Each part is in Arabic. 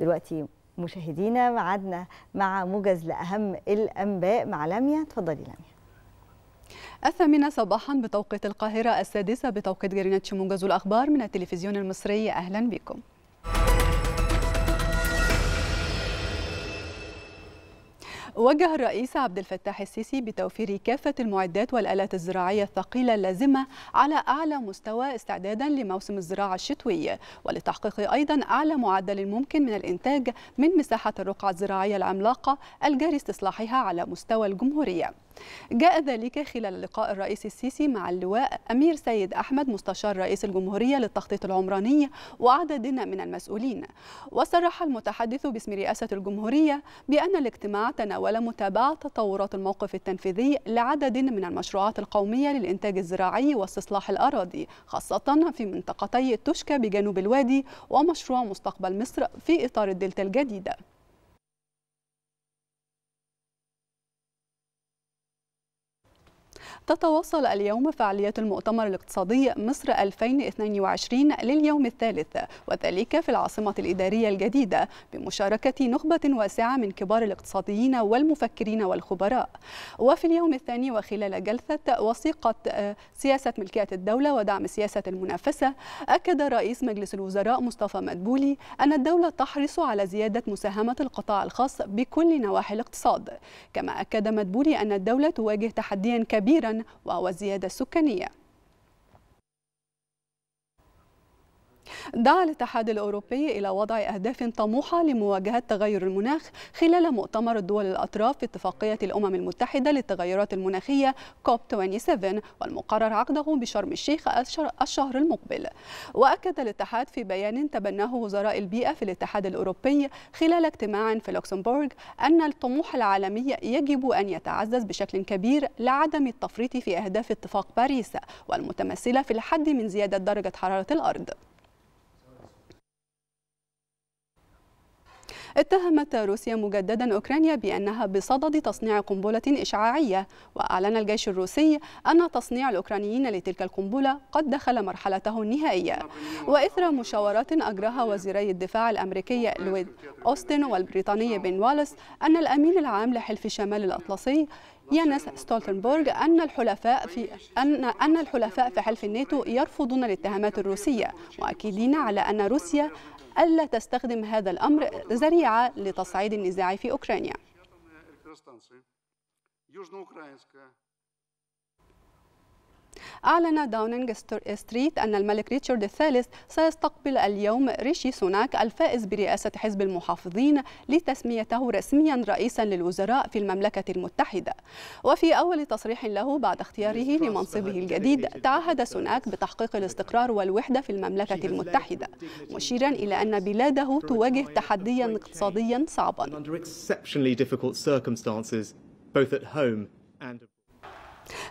دلوقتي مشاهدينا معادنا مع موجز لأهم الأنباء مع لميا تفضلي لميا الثامنة صباحا بتوقيت القاهرة السادسة بتوقيت جرينتش موجز الأخبار من التلفزيون المصري أهلا بكم وجه الرئيس عبد الفتاح السيسي بتوفير كافة المعدات والآلات الزراعية الثقيلة اللازمة على أعلى مستوى استعدادا لموسم الزراعة الشتوي ولتحقيق أيضا أعلى معدل ممكن من الإنتاج من مساحة الرقعة الزراعية العملاقة الجاري استصلاحها على مستوى الجمهورية جاء ذلك خلال لقاء الرئيس السيسي مع اللواء أمير سيد أحمد مستشار رئيس الجمهورية للتخطيط العمراني وعدد من المسؤولين وصرح المتحدث باسم رئاسة الجمهورية بأن الاجتماع تناول متابعة تطورات الموقف التنفيذي لعدد من المشروعات القومية للإنتاج الزراعي واستصلاح الأراضي خاصة في منطقتي تشكى بجنوب الوادي ومشروع مستقبل مصر في إطار الدلتا الجديدة تتواصل اليوم فعاليات المؤتمر الاقتصادي مصر 2022 لليوم الثالث وذلك في العاصمة الإدارية الجديدة بمشاركة نخبة واسعة من كبار الاقتصاديين والمفكرين والخبراء وفي اليوم الثاني وخلال جلسة وثيقة آه، سياسة ملكية الدولة ودعم سياسة المنافسة أكد رئيس مجلس الوزراء مصطفى مدبولي أن الدولة تحرص على زيادة مساهمة القطاع الخاص بكل نواحي الاقتصاد كما أكد مدبولي أن الدولة تواجه تحديا كبيرا وزيادة سكانية دعا الاتحاد الأوروبي إلى وضع أهداف طموحة لمواجهة تغير المناخ خلال مؤتمر الدول الأطراف في اتفاقية الأمم المتحدة للتغيرات المناخية كوب 27 والمقرر عقده بشرم الشيخ الشهر المقبل وأكد الاتحاد في بيان تبناه وزراء البيئة في الاتحاد الأوروبي خلال اجتماع في لوكسمبورغ أن الطموح العالمي يجب أن يتعزز بشكل كبير لعدم التفريط في أهداف اتفاق باريس والمتمثلة في الحد من زيادة درجة حرارة الأرض اتهمت روسيا مجددا أوكرانيا بأنها بصدد تصنيع قنبلة إشعاعية وأعلن الجيش الروسي أن تصنيع الأوكرانيين لتلك القنبلة قد دخل مرحلته النهائية وإثر مشاورات أجراها وزيري الدفاع الأمريكي لويد أوستن والبريطاني بن والس أن الأمين العام لحلف شمال الأطلسي يانس ستولتنبرغ أن الحلفاء في أن أن الحلفاء في حلف الناتو يرفضون الاتهامات الروسية مؤكدين على أن روسيا ألا تستخدم هذا الأمر ذريعة لتصعيد النزاع في أوكرانيا. أعلن داونينغ ستريت أن الملك ريتشارد الثالث سيستقبل اليوم ريشي سوناك الفائز برئاسة حزب المحافظين لتسميته رسميا رئيسا للوزراء في المملكة المتحدة وفي أول تصريح له بعد اختياره لمنصبه الجديد تعهد سوناك بتحقيق الاستقرار والوحدة في المملكة المتحدة مشيرا إلى أن بلاده تواجه تحديا اقتصاديا صعبا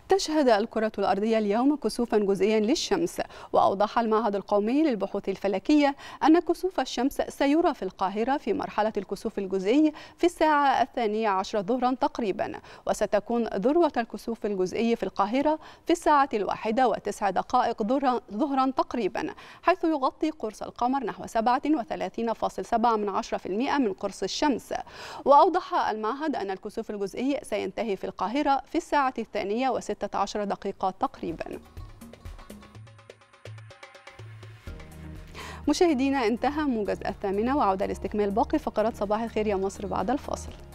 تشهد الكرة الأرضية اليوم كسوفا جزئيا للشمس وأوضح المعهد القومي للبحوث الفلكية أن كسوف الشمس سيرى في القاهرة في مرحلة الكسوف الجزئي في الساعة الثانية عشر ظهرا تقريبا وستكون ذروة الكسوف الجزئي في القاهرة في الساعة الواحدة وتسع دقائق ظهرا تقريبا حيث يغطي قرص القمر نحو 37.7% من قرص الشمس وأوضح المعهد أن الكسوف الجزئي سينتهي في القاهرة في الساعة الثانية وست 16 دقيقة تقريباً مشاهدينا انتهى موجز الثامنة وعودة لاستكمال باقي فقرات صباح الخير يا مصر بعد الفاصل